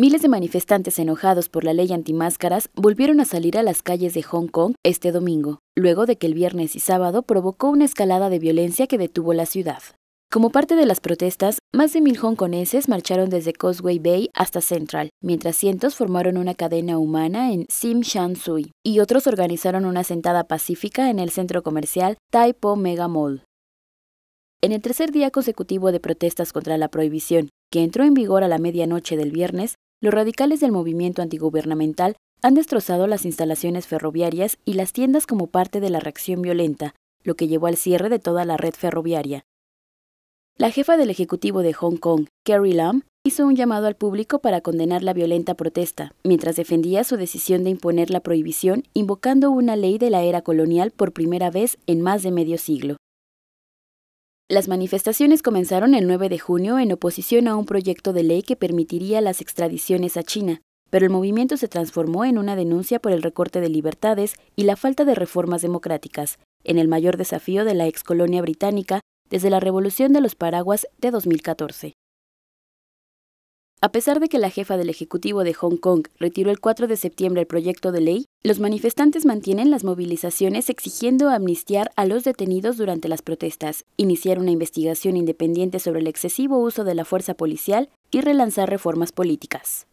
Miles de manifestantes enojados por la ley antimáscaras volvieron a salir a las calles de Hong Kong este domingo, luego de que el viernes y sábado provocó una escalada de violencia que detuvo la ciudad. Como parte de las protestas, más de mil hongkoneses marcharon desde Causeway Bay hasta Central, mientras cientos formaron una cadena humana en Sim Shan Sui y otros organizaron una sentada pacífica en el centro comercial Tai Po Mega Mall. En el tercer día consecutivo de protestas contra la prohibición, que entró en vigor a la medianoche del viernes, los radicales del movimiento antigubernamental han destrozado las instalaciones ferroviarias y las tiendas como parte de la reacción violenta, lo que llevó al cierre de toda la red ferroviaria. La jefa del Ejecutivo de Hong Kong, Carrie Lam, hizo un llamado al público para condenar la violenta protesta, mientras defendía su decisión de imponer la prohibición invocando una ley de la era colonial por primera vez en más de medio siglo. Las manifestaciones comenzaron el 9 de junio en oposición a un proyecto de ley que permitiría las extradiciones a China, pero el movimiento se transformó en una denuncia por el recorte de libertades y la falta de reformas democráticas, en el mayor desafío de la excolonia británica desde la Revolución de los Paraguas de 2014. A pesar de que la jefa del Ejecutivo de Hong Kong retiró el 4 de septiembre el proyecto de ley, los manifestantes mantienen las movilizaciones exigiendo amnistiar a los detenidos durante las protestas, iniciar una investigación independiente sobre el excesivo uso de la fuerza policial y relanzar reformas políticas.